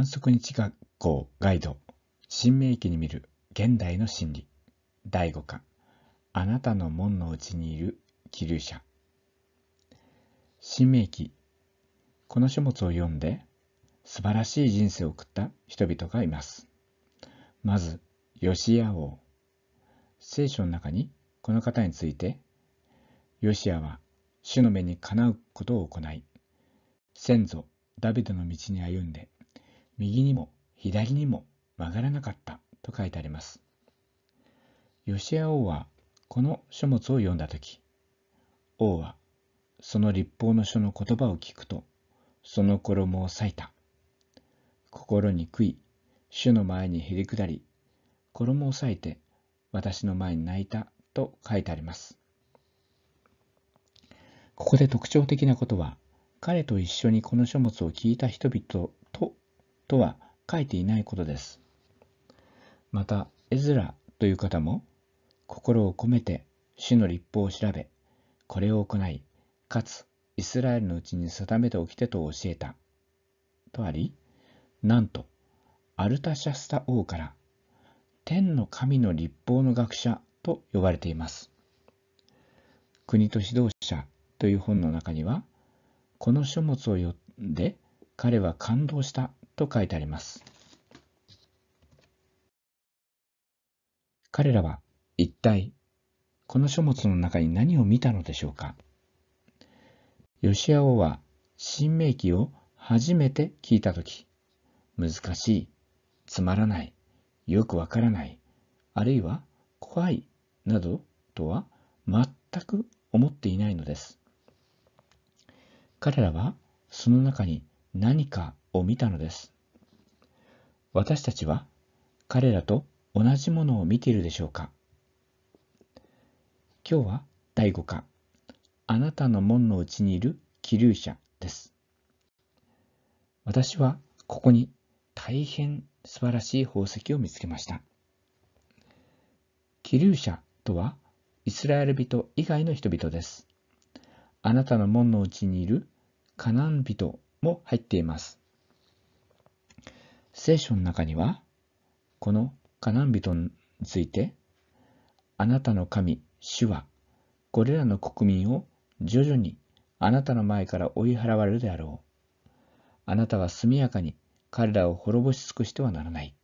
安息日学校ガイド新明期に見る現代の心理第5課あなたの門の内にいる気流者新明期」この書物を読んで素晴らしい人生を送った人々がいますまずヨシア王聖書の中にこの方についてヨシアは主の目にかなうことを行い先祖ダビデの道に歩んで右にも左にも曲がらなかったと書いてあります。ヨシア王はこの書物を読んだ時王はその立法の書の言葉を聞くとその衣を裂いた心に悔い主の前にへり下り衣を裂いて私の前に泣いたと書いてありますここで特徴的なことは彼と一緒にこの書物を聞いた人々とは書いていないことです。また、エズラという方も、心を込めて主の立法を調べ、これを行い、かつイスラエルのうちに定めておきてと教えた。とあり、なんと、アルタシャスタ王から、天の神の立法の学者と呼ばれています。国と指導者という本の中には、この書物を読んで彼は感動したと書いてあります。彼らは一体この書物の中に何を見たのでしょうかヨシア王は新明記を初めて聞いたとき、難しいつまらないよくわからないあるいは怖いなどとは全く思っていないのです彼らはその中に何かを見たのです。私たちは彼らと同じものを見ているでしょうか今日は第5課、あなたの門の内にいる気流者です。私はここに大変素晴らしい宝石を見つけました。気流者とはイスラエル人以外の人々です。あなたの門の内にいるカナン人も入っています。聖書の中には、このカナン人について、あなたの神、主は、これらの国民を徐々にあなたの前から追い払われるであろう。あなたは速やかに彼らを滅ぼし尽くしてはならない。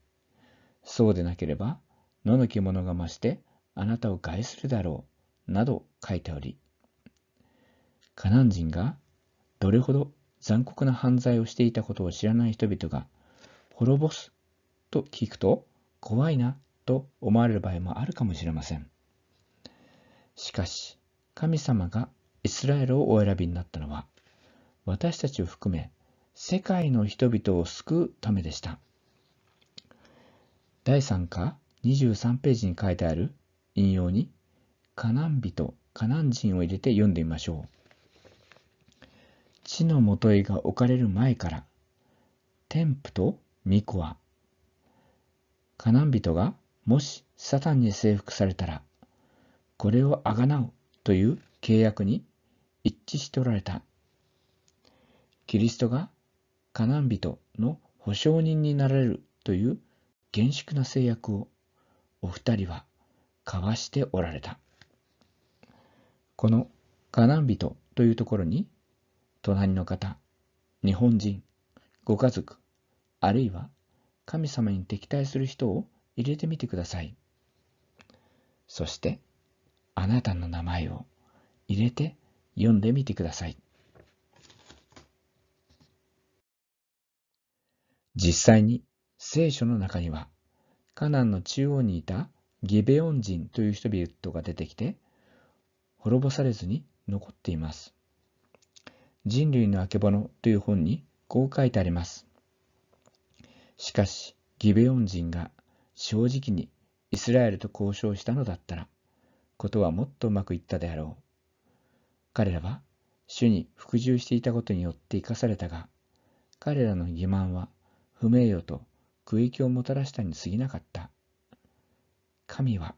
そうでなければ、野の獣が増してあなたを害するだろう。など書いており、カナン人がどれほど残酷な犯罪をしていたことを知らない人々が滅ぼすと聞くと怖いなと思われる場合もあるかもしれません。しかし、神様がイスラエルをお選びになったのは、私たちを含め世界の人々を救うためでした。第3課23ページに書いてある引用に、カナン人、カナン人を入れて読んでみましょう。地のもといが置かれる前から、天賦と巫女は、カナン人がもしサタンに征服されたら、これをあがなうという契約に一致しておられた。キリストがカナン人の保証人になられるという厳粛な制約をお二人は交わしておられた。このカナン人というところに、隣の方、日本人、ご家族、あるいは神様に敵対する人を入れてみてください。そして、あなたの名前を入れて読んでみてください。実際に聖書の中には、カナンの中央にいたギベオン人という人々が出てきて、滅ぼされずに残っています。人類のあけぼのという本にこう書いてあります。しかし、ギベオン人が正直にイスラエルと交渉したのだったら、ことはもっとうまくいったであろう。彼らは主に服従していたことによって生かされたが、彼らの欺瞞は不名誉と区域をもたらしたに過ぎなかった。神は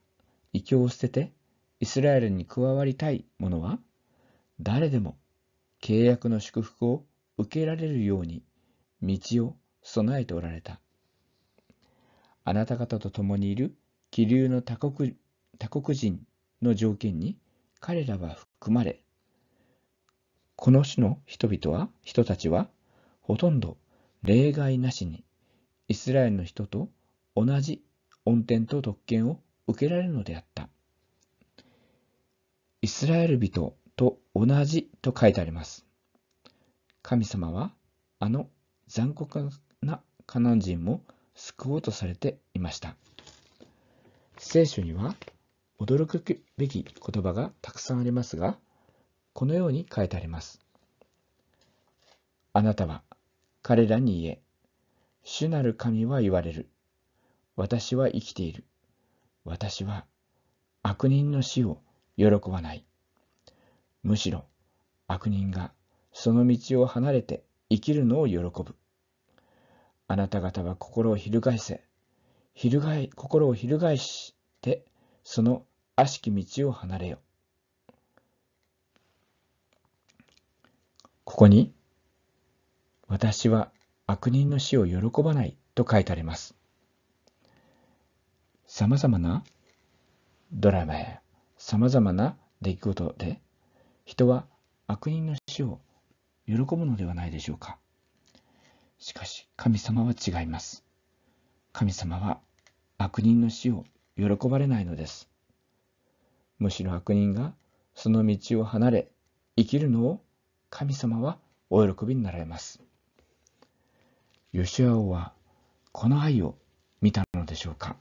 異教を捨ててイスラエルに加わりたい者は、誰でも契約の祝福を受けられるように道を備えておられた。あなた方と共にいる気流の他国他国人の条件に彼らは含まれ、この種の人々は、人たちは、ほとんど例外なしに、イスラエルの人と同じ恩典と特権を受けられるのであった。イスラエル人と同じと書いてあります。神様は、あの残酷なカナン人も救おうとされていました。聖書には驚くべき言葉がたくさんありますが、このように書いてあります。あなたは彼らに言え、主なる神は言われる。私は生きている。私は悪人の死を喜ばない。むしろ悪人がその道を離れて生きるのを喜ぶ。あなた方は心を翻せ、翻心を翻して、その悪しき道を離れよ。ここに、私は悪人の死を喜ばないと書いてあります。様々なドラマや様々な出来事で、人は悪人の死を喜ぶのではないでしょうか。しかし神様は違います。神様は悪人の死を喜ばれないのです。むしろ悪人がその道を離れ生きるのを神様はお喜びになられます。ヨシア王はこの愛を見たのでしょうか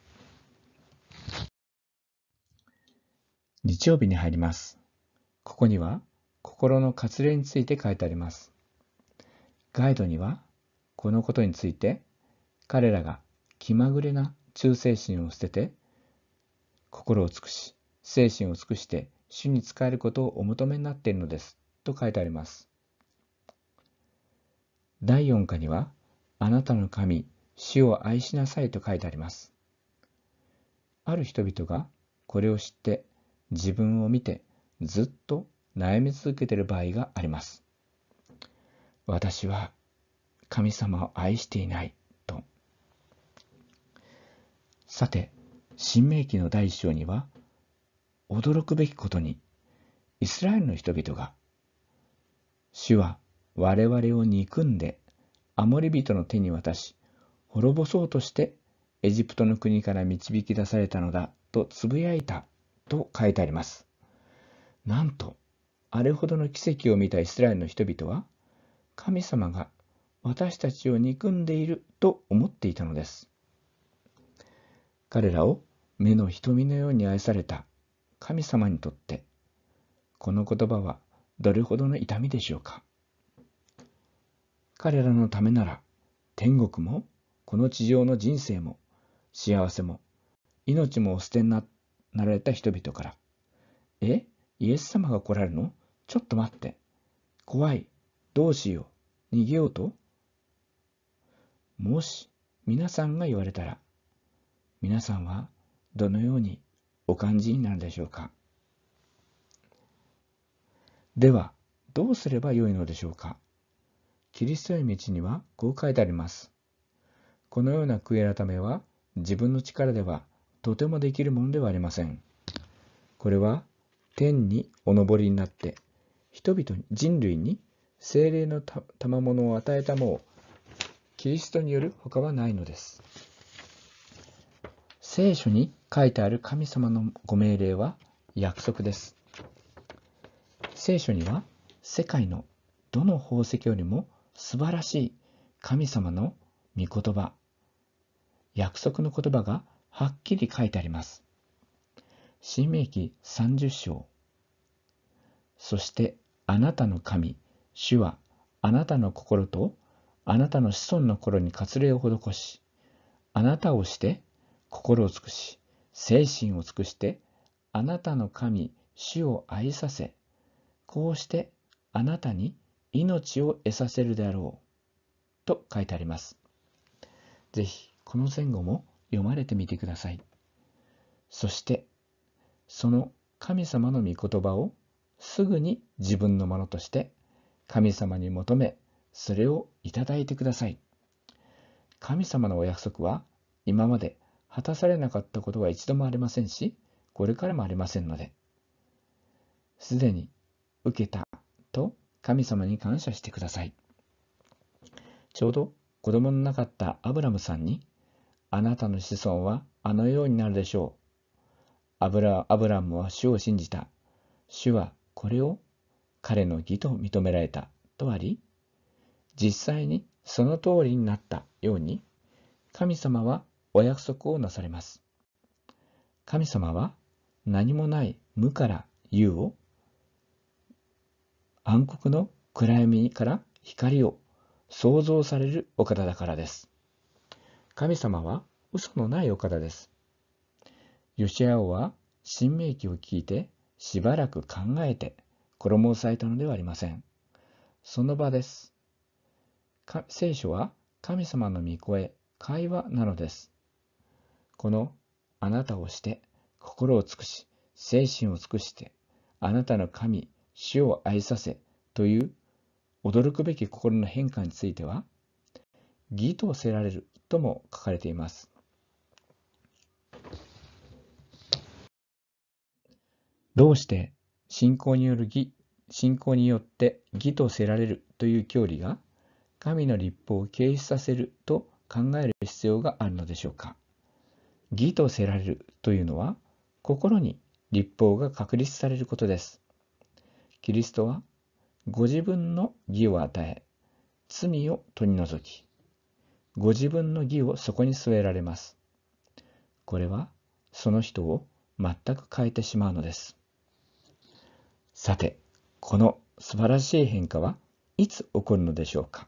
日曜日に入ります。ここには心の割礼について書いてあります。ガイドにはこのことについて彼らが気まぐれな忠誠心を捨てて心を尽くし精神を尽くして主に仕えることをお求めになっているのですと書いてあります第4課にはあなたの神主を愛しなさいと書いてありますある人々がこれを知って自分を見てずっと悩み続けている場合があります私は神様を愛していないと。さて、新明記の第一章には、驚くべきことに、イスラエルの人々が、主は我々を憎んで、アモリ人の手に渡し、滅ぼそうとしてエジプトの国から導き出されたのだとつぶやいたと書いてあります。なんと、あれほどの奇跡を見たイスラエルの人々は、神様が私たちを憎んでいると思っていたのです。彼らを目の瞳のように愛された神様にとって、この言葉はどれほどの痛みでしょうか。彼らのためなら、天国も、この地上の人生も、幸せも、命もお捨てにななられた人々から、えイエス様が来られるのちょっと待って。怖い。どうしよう。逃げようともし皆さんが言われたら、皆さんはどのようにお感じになるでしょうかでは、どうすればよいのでしょうかキリストへ道にはこう書いてあります。このような悔い改めは自分の力ではとてもできるものではありません。これは天にお登りになって人々に人類に精霊の賜物を与えたもをキリストによる他はないのです。聖書に書いてある神様のご命令は約束です。聖書には世界のどの宝石よりも素晴らしい神様の御言葉、約束の言葉がはっきり書いてあります。新明記30章。そしてあなたの神、主はあなたの心とあなたの子孫の頃に割礼を施し、あなたをして、心を尽くし、精神を尽くして、あなたの神、主を愛させ、こうしてあなたに命を得させるであろう。と書いてあります。ぜひ、この前後も読まれてみてください。そして、その神様の御言葉をすぐに自分のものとして神様に求めそれをいただいてください。神様のお約束は今まで果たされなかったことは一度もありませんし、これからもありませんので、すでに受けたと神様に感謝してください。ちょうど子供のなかったアブラムさんに、あなたの子孫はあのようになるでしょう。アブラアブラムは主を信じた。主はこれを彼の義と認められたとあり、実際にその通りになったように、神様はお約束をなされます。神様は何もない無から有を暗黒の暗闇から光を創造されるお方だからです。神様は嘘のないお方です。ヨシア王は神明記を聞いてしばらく考えて衣を裂いたのではありません。その場です。聖書は神様の御声、会話なのです。このあなたをして、心を尽くし、精神を尽くして、あなたの神、主を愛させという驚くべき心の変化については、義とせられるとも書かれています。どうして信仰による義、信仰によって義とせられるという教理が神の立法を軽視させると考える必要があるのでしょうか義とせられるというのは心に立法が確立されることですキリストはご自分の義を与え罪を取り除きご自分の義をそこに据えられますこれはその人を全く変えてしまうのですさてこの素晴らしい変化はいつ起こるのでしょうか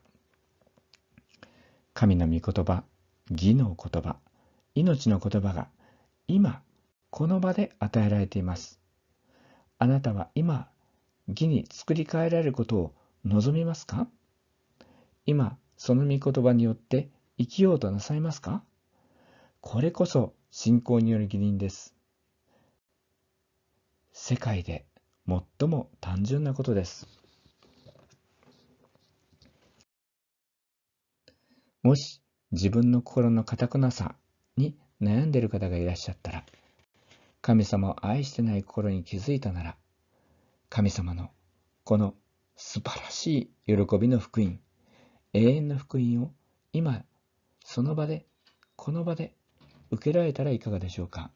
神の御言葉、義の言葉、命の言葉が今、この場で与えられています。あなたは今、義に作り変えられることを望みますか今、その御言葉によって生きようとなさいますかこれこそ信仰による義人です。世界で最も単純なことです。もし自分の心の堅くなさに悩んでいる方がいらっしゃったら、神様を愛してない心に気づいたなら、神様のこの素晴らしい喜びの福音、永遠の福音を今、その場で、この場で受けられたらいかがでしょうか。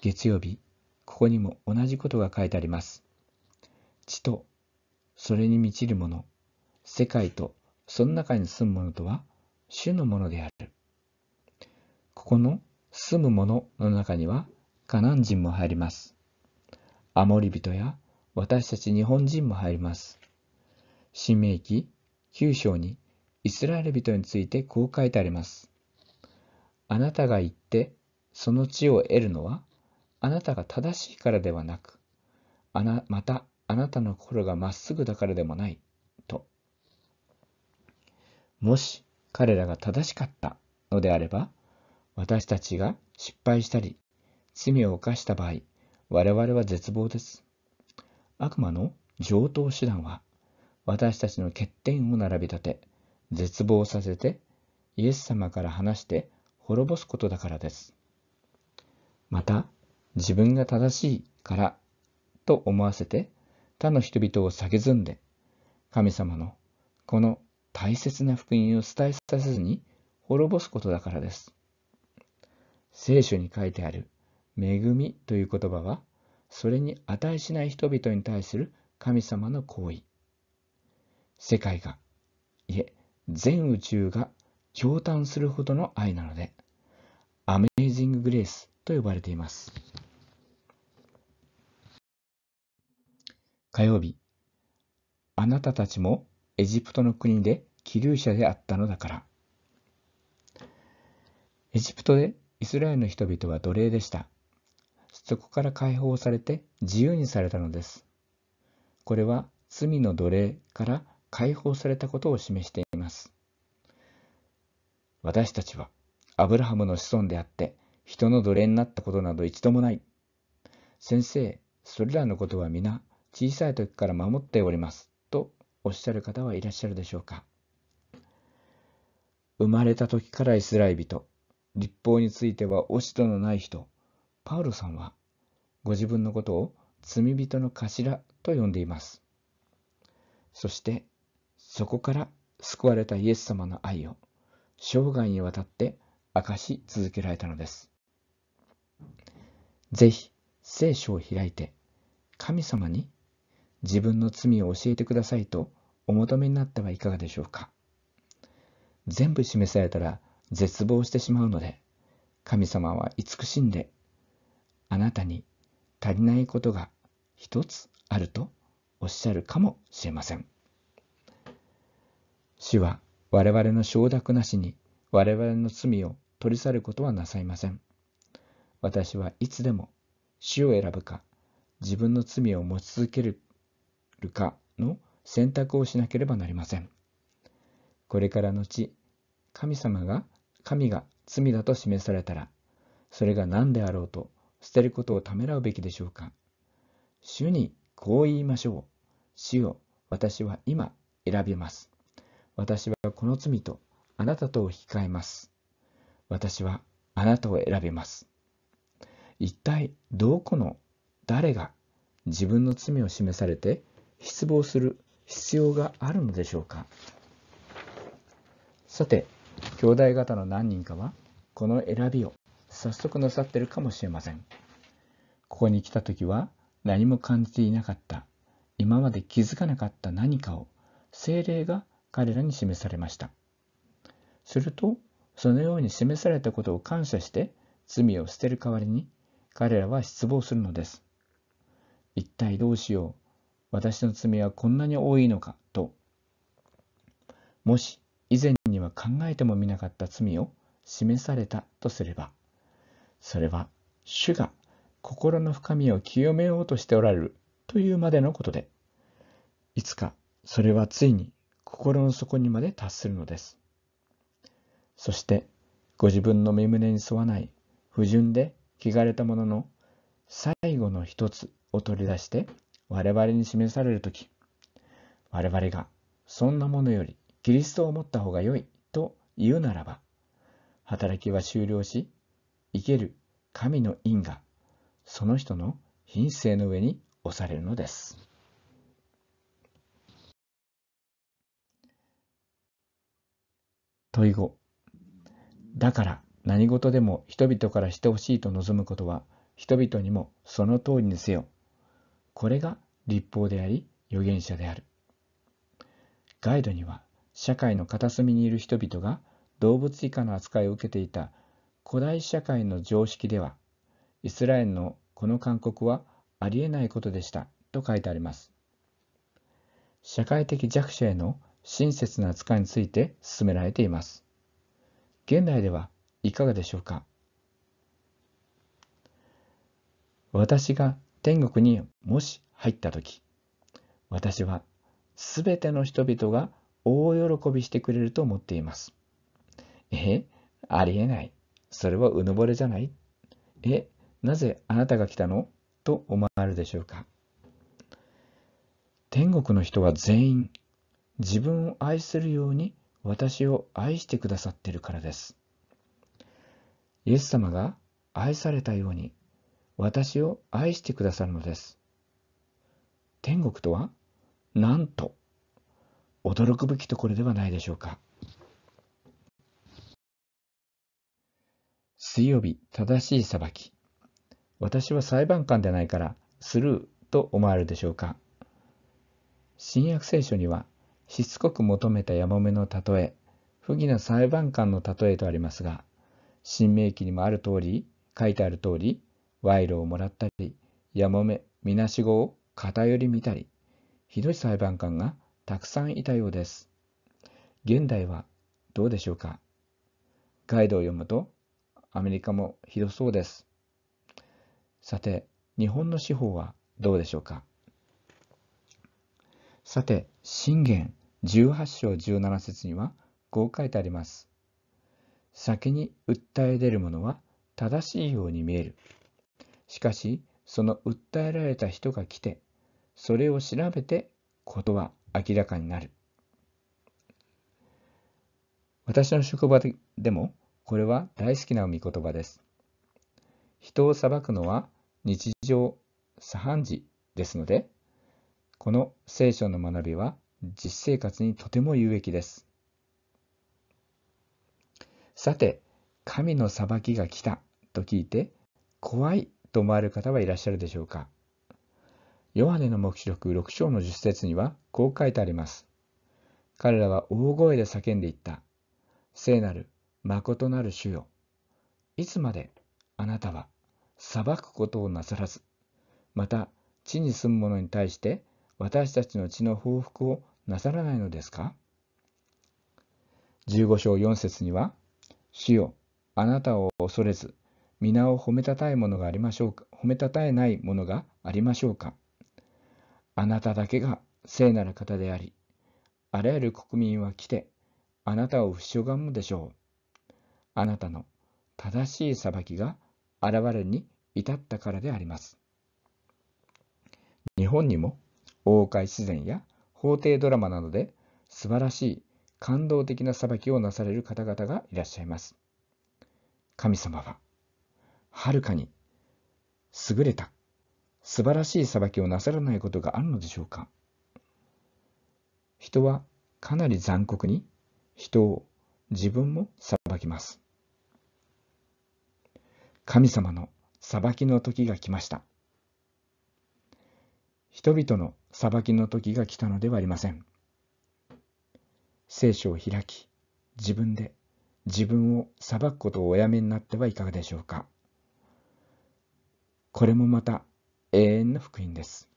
月曜日、ここにも同じことが書いてあります。地と、それに満ちるもの、世界とその中に住むものとは、主のものである。ここの住むものの中には、カナン人も入ります。アモリ人や私たち日本人も入ります。新明記9章にイスラエル人についてこう書いてあります。あなたが行ってその地を得るのはあなたが正しいからではなく、あなまたあなたの心がまっすぐだからでもない。もし彼らが正しかったのであれば、私たちが失敗したり、罪を犯した場合、我々は絶望です。悪魔の上等手段は、私たちの欠点を並び立て、絶望させて、イエス様から話して滅ぼすことだからです。また、自分が正しいからと思わせて、他の人々を下げずんで、神様のこの大切な福音を伝えさせずに滅ぼすことだからです。聖書に書いてある恵みという言葉は、それに値しない人々に対する神様の行為。世界が、いえ、全宇宙が驚嘆するほどの愛なので、アメージング・グレースと呼ばれています。火曜日、あなたたちもエジプトの国で希留者であったのだから。エジプトでイスラエルの人々は奴隷でした。そこから解放されて自由にされたのです。これは罪の奴隷から解放されたことを示しています。私たちはアブラハムの子孫であって人の奴隷になったことなど一度もない。先生、それらのことは皆小さい時から守っております。おっしゃる方はいらっしゃるでしょうか生まれた時からイスラエル人立法についてはおしとのない人パウロさんはご自分のことを罪人の頭と呼んでいますそしてそこから救われたイエス様の愛を生涯にわたって明かし続けられたのですぜひ聖書を開いて神様に自分の罪を教えてくださいとお求めになってはいかがでしょうか全部示されたら絶望してしまうので神様は慈しんであなたに足りないことが一つあるとおっしゃるかもしれません主は我々の承諾なしに我々の罪を取り去ることはなさいません私はいつでも主を選ぶか自分の罪を持ち続けるかの選択をしなければなりません。これからのち、神様が、神が罪だと示されたら、それが何であろうと捨てることをためらうべきでしょうか。主にこう言いましょう。主よ、私は今選びます。私はこの罪とあなたとを引き換えます。私はあなたを選びます。一体どこの誰が自分の罪を示されて失望する必要があるのでしょうかさて兄弟方の何人かはこの選びを早速なさってるかもしれませんここに来た時は何も感じていなかった今まで気づかなかった何かを精霊が彼らに示されましたするとそのように示されたことを感謝して罪を捨てる代わりに彼らは失望するのです一体どうしよう私の罪はこんなに多いのかともし以前には考えてもみなかった罪を示されたとすればそれは主が心の深みを清めようとしておられるというまでのことでいつかそれはついに心の底にまで達するのですそしてご自分の身胸に沿わない不純で汚れたものの最後の一つを取り出して我々に示される時我々がそんなものよりキリストを持った方が良いと言うならば働きは終了し生ける神の因がその人の品性の上に押されるのです。問い5だから何事でも人々からしてほしいと望むことは人々にもその通りにせよこれが立法であり預言者であるガイドには社会の片隅にいる人々が動物以下の扱いを受けていた古代社会の常識ではイスラエルのこの勧告はありえないことでしたと書いてあります社会的弱者への親切な扱いについて進められています現代ではいかがでしょうか私が天国にもし入った時私は全ての人々が大喜びしてくれると思っています。えありえない。それはうぬぼれじゃないえなぜあなたが来たのと思われるでしょうか。天国の人は全員自分を愛するように私を愛してくださっているからです。イエス様が愛されたように私を愛してくださるのです。天国とは、なんと、驚くべきところではないでしょうか。水曜日、正しい裁き。私は裁判官でないから、スルーと思われるでしょうか。新約聖書には、しつこく求めたやもめの例え、不義な裁判官の例えとありますが、新明記にもある通り、書いてある通り、賄賂をもらったり、やもめ、みなしごを偏り見たり、ひどい裁判官がたくさんいたようです。現代はどうでしょうかガイドを読むと、アメリカもひどそうです。さて、日本の司法はどうでしょうかさて、信玄18章17節には、こう書いてあります。先に訴え出るものは正しいように見える。しかし、その訴えられた人が来て、それを調べてことは明らかになる。私の職場でも、これは大好きな御言葉です。人を裁くのは日常茶飯事ですので、この聖書の学びは実生活にとても有益です。さて、神の裁きが来たと聞いて怖いと思われる方はいらっしゃるでしょうか。ヨハネの黙示録6章の10節にはこう書いてあります。彼らは大声で叫んでいった。聖なる、誠なる主よ。いつまであなたは裁くことをなさらず、また地に住む者に対して私たちの血の報復をなさらないのですか ?15 章4節には、主よ、あなたを恐れず、皆を褒めたたえものがありましょうか褒めたたえないものがありましょうかあなただけが聖なる方であり、あらゆる国民は来て、あなたを不しがむでしょう。あなたの正しい裁きが現れに至ったからであります。日本にも、王海自然や法廷ドラマなどで、素晴らしい感動的な裁きをなされる方々がいらっしゃいます。神様は、はるかに優れた素晴らしい裁きをなさらないことがあるのでしょうか人はかなり残酷に人を自分も裁きます。神様の裁きの時が来ました。人々の裁きの時が来たのではありません。聖書を開き、自分で自分を裁くことをおやめになってはいかがでしょうか。これもまた永遠の福音です。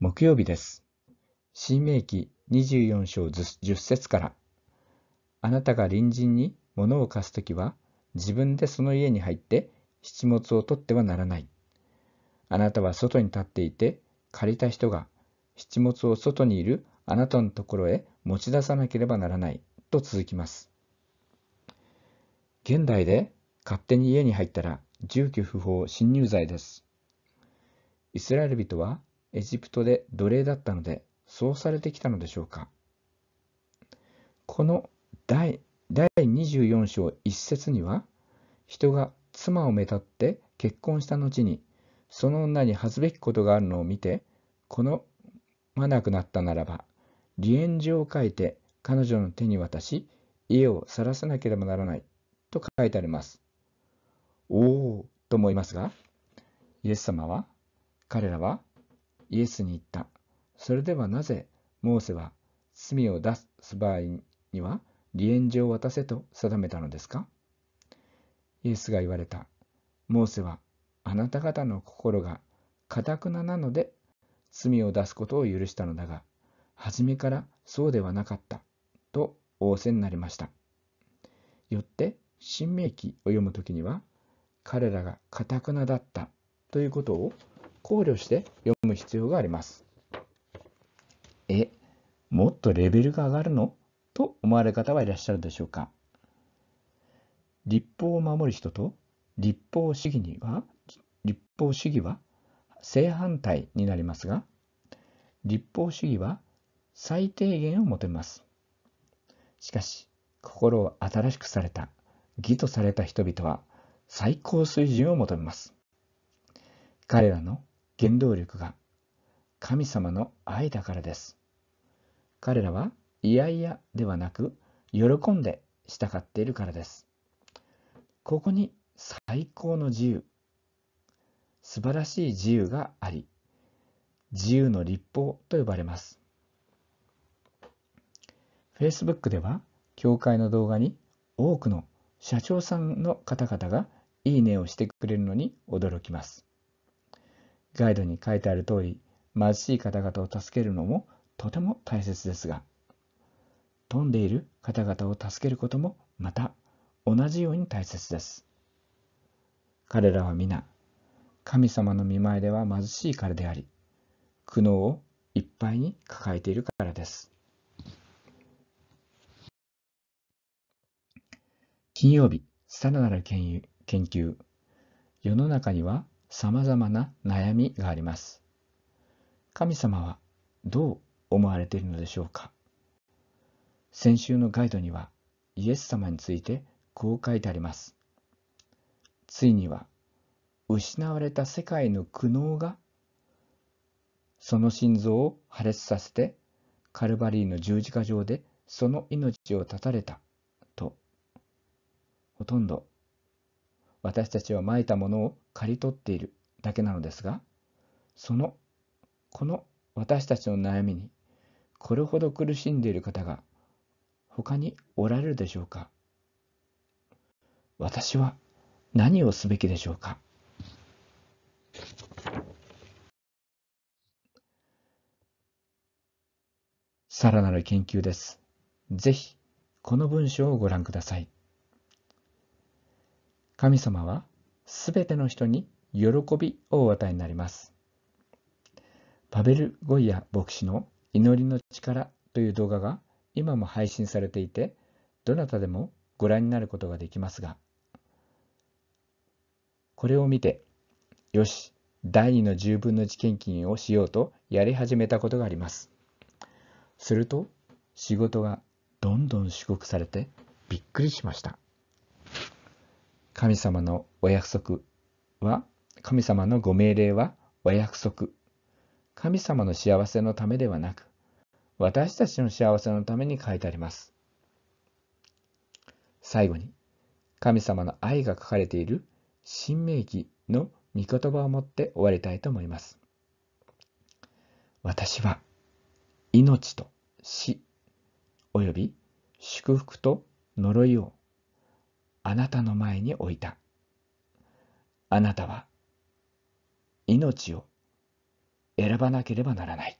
木曜日です。新明記24章10節から。あなたが隣人に物を貸すときは、自分でその家に入って七物を取ってはならない。あなたは外に立っていて、借りた人が七物を外にいるあなたのところへ持ち出さなければならないと続きます。現代で勝手に家に入ったら住居不法侵入罪です。イスラエル人はエジプトで奴隷だったので、そうされてきたのでしょうか。この第第24章1節には、人が妻をめたって結婚した後に、その女に恥ずべきことがあるのを見て、このまなくなったならば、離縁状を書いて彼女の手に渡し、家を晒さなければならないと書いてあります。おおと思いますが、イエス様は、彼らはイエスに言った。それではなぜ、モーセは罪を出す場合には、離縁状を渡せと定めたのですかイエスが言われた。モーセは、あなた方の心がかたくななので、罪を出すことを許したのだが、初めからそうではなかった。と仰せになりました。よって、新明記を読む時には、彼らがかたくなだったということを考慮して読む必要があります。え、もっとレベルが上がるのと思われる方はいらっしゃるでしょうか。立法を守る人と立法主義には、立法主義は正反対になりますが、立法主義は最低限を求めます。しかし、心を新しくされた、義とされた人々は、最高水準を求めます。彼らの原動力が神様の愛だからです。彼らは嫌々ではなく喜んで従っているからです。ここに最高の自由、素晴らしい自由があり、自由の立法と呼ばれます。Facebook では、教会の動画に多くの社長さんの方々がいいねをしてくれるのに驚きます。ガイドに書いてある通り、貧しい方々を助けるのもとても大切ですが、飛んでいる方々を助けることもまた同じように大切です。彼らは皆、神様の見前では貧しいからであり、苦悩をいっぱいに抱えているからです。金曜日、さらなる権威研究世の中には様々な悩みがあります神様はどう思われているのでしょうか先週のガイドにはイエス様についてこう書いてありますついには失われた世界の苦悩がその心臓を破裂させてカルバリーの十字架上でその命を絶たれたとほとんど私たちはまいたものを刈り取っているだけなのですがそのこの私たちの悩みにこれほど苦しんでいる方が他におられるでしょうか私は何をすべきでしょうかさらなる研究です。ぜひ、この文章をご覧ください。神様はすべての人に喜びをお与えになります。パベル・ゴイヤ牧師の祈りの力という動画が今も配信されていて、どなたでもご覧になることができますが、これを見て、よし、第2の10分の1献金をしようとやり始めたことがあります。すると、仕事がどんどん祝福されてびっくりしました。神様のお約束は、神様のご命令はお約束。神様の幸せのためではなく、私たちの幸せのために書いてあります。最後に、神様の愛が書かれている新明記の御言葉を持って終わりたいと思います。私は命と死および祝福と呪いをあなたの前に置いた。あなたは命を選ばなければならない。